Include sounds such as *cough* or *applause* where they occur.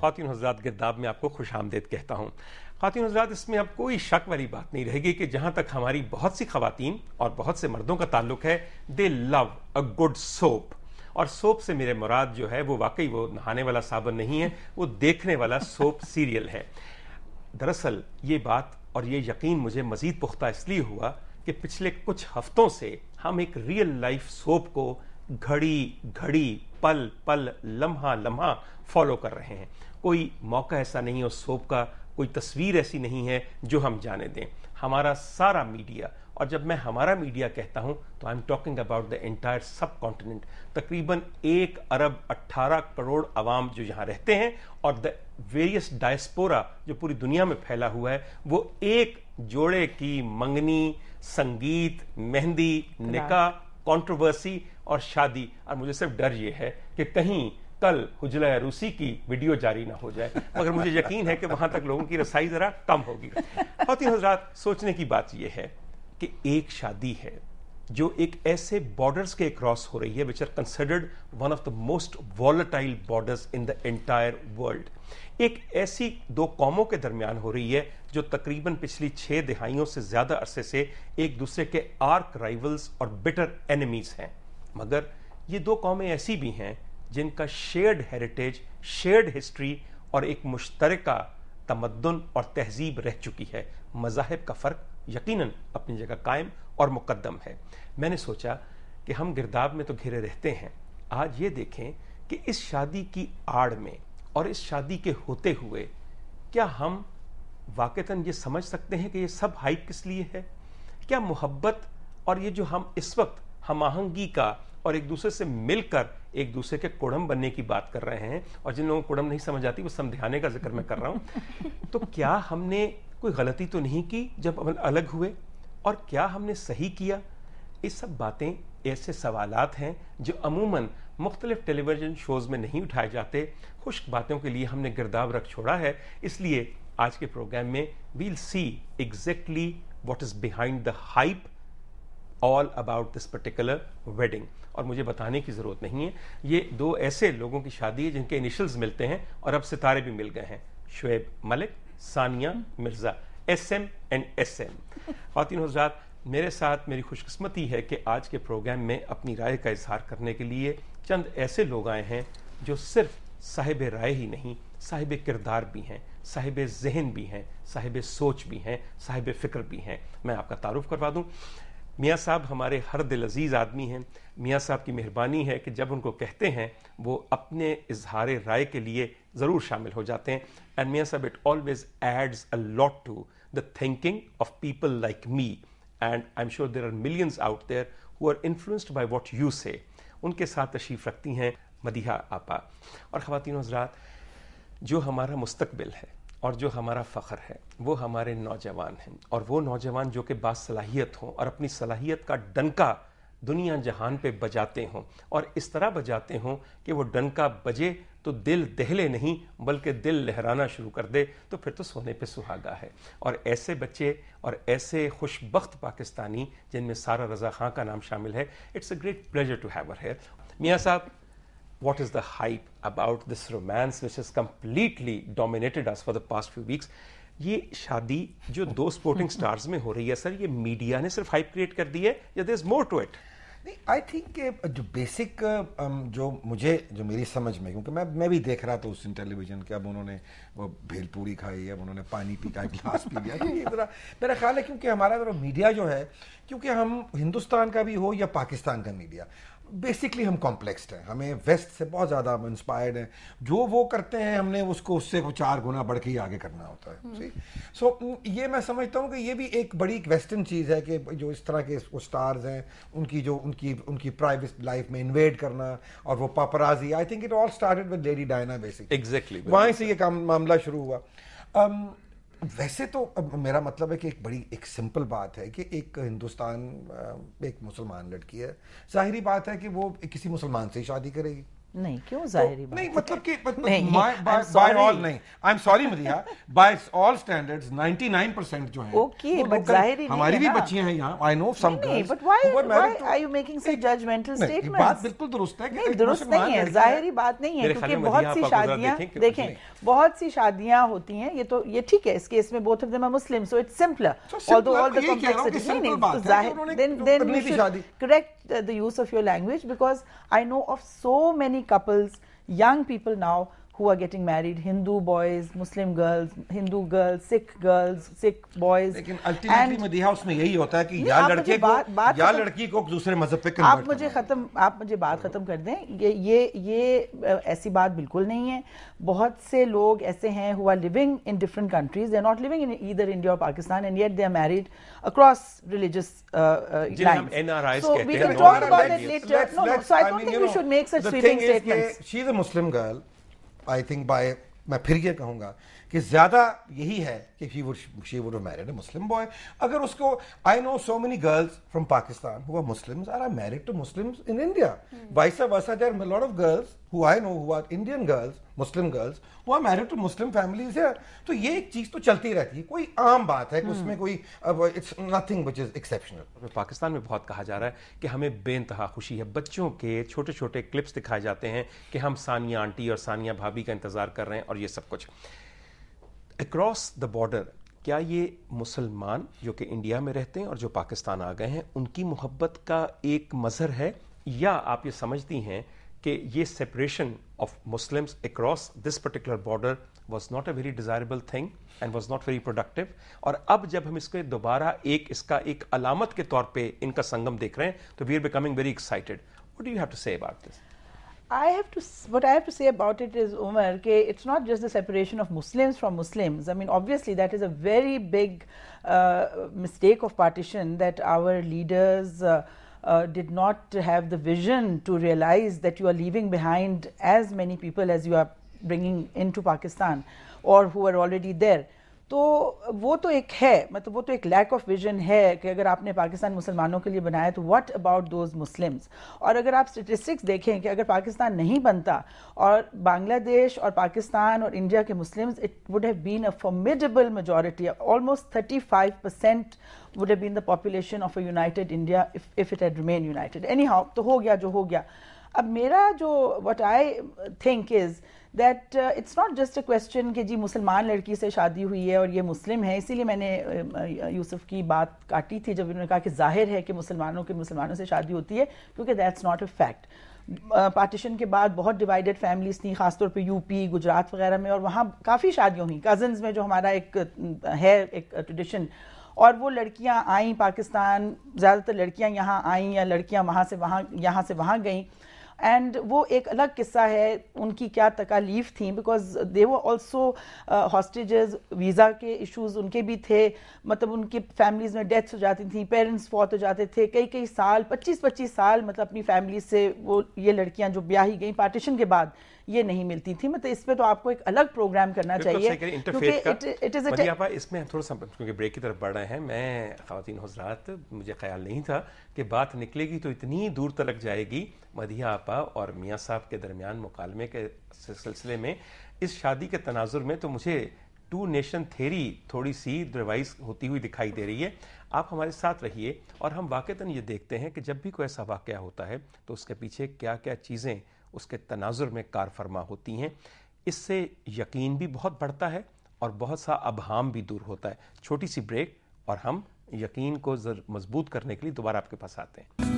खातिन हजरात गिरदाब में आपको खुश आमदेद कहता हूँ खातिन हजरात इसमें अब कोई शक वाली बात नहीं रहेगी कि जहाँ तक हमारी बहुत सी खातन और बहुत से मर्दों का ताल्लुक है they love a good soap और सोप से मेरे मुराद जो है वो वाकई वो नहाने वाला साबन नहीं है वो देखने वाला सोप सीरियल *laughs* है दरअसल ये बात और ये यकीन मुझे मज़ीद पुख्ता इसलिए हुआ कि पिछले कुछ हफ्तों से हम एक रियल लाइफ सोप को घड़ी घड़ी पल पल लम्हा लम्हा फॉलो कर रहे हैं कोई मौका ऐसा नहीं है उस सोप का कोई तस्वीर ऐसी नहीं है जो हम जाने दें हमारा सारा मीडिया और जब मैं हमारा मीडिया कहता हूं तो I am talking about the entire subcontinent तकरीबन एक अरब अट्ठारह करोड़ आवाम जो यहां रहते हैं और द वेरियस डायस्पोरा जो पूरी दुनिया में फैला हुआ है वो एक जोड़े की मंगनी संगीत मेहंदी निका कंट्रोवर्सी और शादी और मुझे सिर्फ डर ये है कि कहीं कल हुजला रूसी की वीडियो जारी ना हो जाए मगर मुझे यकीन है कि वहां तक लोगों की रसाई जरा कम होगी फौती हजरात सोचने की बात यह है कि एक शादी है जो एक ऐसे बॉर्डर्स के क्रॉस हो रही है which are considered one of the most volatile borders in the entire world एक ऐसी दो कौमों के दरमियान हो रही है जो तकरीबन पिछली छः दहाइयों से ज़्यादा अरसे से एक दूसरे के आर्क राइवल्स और बिटर एनिमीज हैं मगर ये दो कौमें ऐसी भी हैं जिनका शेयर्ड हेरिटेज शेयर्ड हिस्ट्री और एक मुश्तरका तमदन और तहजीब रह चुकी है मजाहब का फ़र्क यकीनन अपनी जगह कायम और मुकदम है मैंने सोचा कि हम गिरदाब में तो घिरे रहते हैं आज ये देखें कि इस शादी की आड़ में और इस शादी के होते हुए क्या हम वाक़ता ये समझ सकते हैं कि ये सब हाइप किस लिए है क्या मोहब्बत और ये जो हम इस वक्त हम आहंगी का और एक दूसरे से मिलकर एक दूसरे के कोड़म बनने की बात कर रहे हैं और जिन लोगों को कोड़म नहीं समझ आती वो समझाने का जिक्र मैं कर रहा हूँ तो क्या हमने कोई गलती तो नहीं की जब हम अलग हुए और क्या हमने सही किया ये सब बातें ऐसे सवालात हैं जो अमूमन मुख्तलिफ टेलीविजन शोज़ में नहीं उठाए जाते खुश्क बातों के लिए हमने गिरदाव रख छोड़ा है इसलिए आज के प्रोग्राम में we'll see exactly what is behind the hype all about this particular wedding और मुझे बताने की ज़रूरत नहीं है ये दो ऐसे लोगों की शादी है जिनके इनिशियल्स मिलते हैं और अब सितारे भी मिल गए हैं Shoaib Malik Sania Mirza S M and S M खातिन हजरात मेरे साथ मेरी खुशकस्मती है कि आज के प्रोग्राम में अपनी राय का इजहार करने के लिए चंद ऐसे लोग आए हैं जो सिर्फ साहिब राय ही नहीं साहिब किरदार भी हैं साहिब जहन भी हैं साहिब सोच भी हैं साहिब फ़िक्र भी हैं मैं आपका तारुफ करवा दूँ मियाँ साहब हमारे हर दिल अजीज़ आदमी हैं मियाँ साहब की मेहरबानी है कि जब उनको कहते हैं वो अपने इजहार राय के लिए ज़रूर शामिल हो जाते हैं एंड मियाँ साहब it always adds a lot to the thinking of people like me and I am sure there are millions out there who are influenced by what you say उनके साथ तशरीफ़ रखती हैं मदीहा आपा और ख़वान हजरात जो हमारा मुस्तबिल है और जो हमारा फ़ख्र है वो हमारे नौजवान हैं और वो नौजवान जो कि बासलाहियत हों और अपनी सलाहियत का डंका दुनिया जहान पे बजाते हों और इस तरह बजाते हों कि वो डंका बजे तो दिल दहले नहीं बल्कि दिल लहराना शुरू कर दे तो फिर तो सोने पे सुहागा है और ऐसे बच्चे और ऐसे खुशबख्त पाकिस्तानी जिनमें सारा रज़ा ख़ां का नाम शामिल है it's a great pleasure to have her है मियाँ साहब what is the hype about this romance which has completely dominated us for the past few weeks ये शादी जो दो स्पोर्टिंग स्टार्स में हो रही है सर ये मीडिया ने सिर्फ हाइप क्रिएट कर दी है या there is more to it नहीं आई थिंक जो बेसिक um, जो मुझे जो मेरी समझ में क्योंकि मैं मैं भी देख रहा था उस दिन टेलीविजन के अब उन्होंने वो भेलपूरी खाई अब उन्होंने पानी पी का गिलास पी लिया ये मेरा मेरा ख्याल है क्योंकि हमारा मीडिया जो है क्योंकि हम हिंदुस्तान का भी हो या पाकिस्तान का मीडिया बेसिकली हम कॉम्प्लेक्सड हैं हमें वेस्ट से बहुत ज़्यादा हम इंस्पायर्ड हैं जो वो करते हैं हमने उसको उससे चार गुना बढ़ के ही आगे करना होता है सो हम्म। so, ये मैं समझता हूँ कि ये भी एक बड़ी वेस्टर्न चीज़ है कि जो इस तरह के स्टार्स हैं उनकी जो उनकी उनकी प्राइवेट लाइफ में इन्वेड करना और वो paparazzi I think it all started with Lady Diana basic exactly वहीं से ये काम मामला शुरू हुआ um, वैसे तो अब मेरा मतलब है कि एक बड़ी एक सिंपल बात है कि एक हिंदुस्तान एक मुसलमान लड़की है जाहिरी बात है कि वो किसी मुसलमान से ही शादी करेगी नहीं क्यों तो जाहिर तो, नहीं मतलब कि बाय मतलब ऑल नहीं I am sorry Madiha by all standards 99 percent जो है ओके बट जाहिर हमारी भी बच्चियां हैं यहाँ I know some girls but why why are you making such judgmental statements बात बिल्कुल दुरुस्त है कि नहीं दुरुस्त नहीं है जाहिर बात नहीं है क्योंकि बहुत सी शादियां देखें बहुत सी शादियां होती हैं ये तो ये ठीक है इस केस में both of them are Muslim so it's simpler although all the complexity नहीं नहीं तो जाहिर then then you should correct the use of your language because I know of so many couples, young people now, who are getting married Hindu boys, Muslim girls, Hindu girls, Sikh girls, Sikh boys. लेकिन ultimately Madiha उसमें यही होता है कि या लड़के को बात, बात या लड़की को दूसरे मजहब पे आप मुझे खत्म आप मुझे बात खत्म कर दें ये ये ये ऐसी बात बिल्कुल नहीं है बहुत से लोग ऐसे हैं who are living in different countries they are not living in either India और Pakistan and yet they are married across religious lines NRIs कहते हैं so we can talk about it later no no so I don't think we should make such sweeping statements she is a muslim girl I think by मैं फिर ये कहूँगा कि ज़्यादा यही है कि she would she would married a Muslim boy अगर उसको I know so many girls from Pakistan who are Muslims are are married to Muslims in India vice versa there are lot of girls who I know who are Indian girls Muslim girls who are married to Muslim families है तो ये एक चीज़ तो चलती रहती है कोई आम बात है कि hmm. उसमें कोई it's nothing which is exceptional Pakistan में बहुत कहा जा रहा है कि हमें बेनतहा खुशी है बच्चों के छोटे छोटे क्लिप्स दिखाए जाते हैं कि हम सानिया आंटी और सानिया भाभी का इंतज़ार कर रहे हैं और ये सब कुछ अक्रॉस द बॉर्डर क्या ये मुसलमान जो कि इंडिया में रहते हैं और जो पाकिस्तान आ गए हैं उनकी मोहब्बत का एक मज़हर है या आप ये समझती हैं कि ये separation of Muslims across this particular border was not a very desirable thing and was not very productive और अब जब हम इसको दोबारा एक इसका एक अलामत के तौर पर इनका संगम देख रहे हैं तो we are becoming very excited what do have to say about this I have to what I have to say about it is Umar okay it's not just the separation of Muslims from Muslims I mean obviously that is a very big uh, mistake of partition that our leaders uh, uh, did not have the vision to realize that you are leaving behind as many people as you are bringing into Pakistan or who are already there तो वो तो एक है मतलब वो तो एक lack of vision है कि अगर आपने पाकिस्तान मुसलमानों के लिए बनाया तो व्हाट अबाउट दोज मुस्लिम्स और अगर आप स्टेटिस्टिक्स देखें कि अगर पाकिस्तान नहीं बनता और बांग्लादेश और पाकिस्तान और इंडिया के Muslims it would have been a formidable majority almost thirty five percent would have been the population of a united India if it had remain united anyhow तो हो गया जो हो गया अब मेरा जो what I think is that it's not just a question कि जी मुसलमान लड़की से शादी हुई है और ये मुस्लिम है इसीलिए मैंने यूसुफ की बात काटी थी जब उन्होंने कहा कि जाहिर है कि मुसलमानों के मुसलमानों से शादी होती है क्योंकि that's not a fact partition के बाद बहुत डिवाइडेड फैमिलीज थी खासतौर पे यूपी गुजरात वगैरह में और वहाँ काफ़ी शादियों हुई कजन्स में जो हमारा एक है एक ट्रेडिशन और वो लड़कियाँ आईं पाकिस्तान ज़्यादातर लड़कियाँ यहाँ आईं या लड़कियाँ वहाँ से वहाँ यहाँ से वहाँ गईं एंड वो एक अलग किस्सा है उनकी क्या तकालीफ थी बिकॉज दे वो ऑल्सो हॉस्टेज वीज़ा के इश्यूज उनके भी थे मतलब उनके फैमिलीज़ में डेथ हो जाती थी पेरेंट्स फौत हो जाते थे कई कई साल पच्चीस पच्चीस साल मतलब अपनी फैमिली से वो ये लड़कियां जो ब्याही गई पार्टीशन के बाद ये नहीं मिलती थी मतलब इस पर तो आपको एक अलग प्रोग्राम करना चाहिए क्योंकि मतलब इसमें थोड़ा सा क्योंकि ब्रेक की तरफ बढ़ रहे हैं मैं खातन हजरात मुझे ख्याल नहीं था कि बात निकलेगी तो इतनी दूर तक जाएगी मदिहा आपा और मियाँ साहब के दरमियान मुकालमे के सिलसिले में इस शादी के तनाजुर में तो मुझे टू नेशन थेरी थोड़ी सी रिवाइज होती हुई दिखाई दे रही है आप हमारे साथ रहिए और हम वाक़ता ये देखते हैं कि जब भी कोई ऐसा वाक़ होता है तो उसके पीछे क्या क्या चीज़ें उसके तनाजुर में कार फरमा होती हैं इससे यकीन भी बहुत बढ़ता है और बहुत सा अबहाम भी दूर होता है छोटी सी ब्रेक और हम यकीन को मजबूत करने के लिए दोबारा आपके पास आते हैं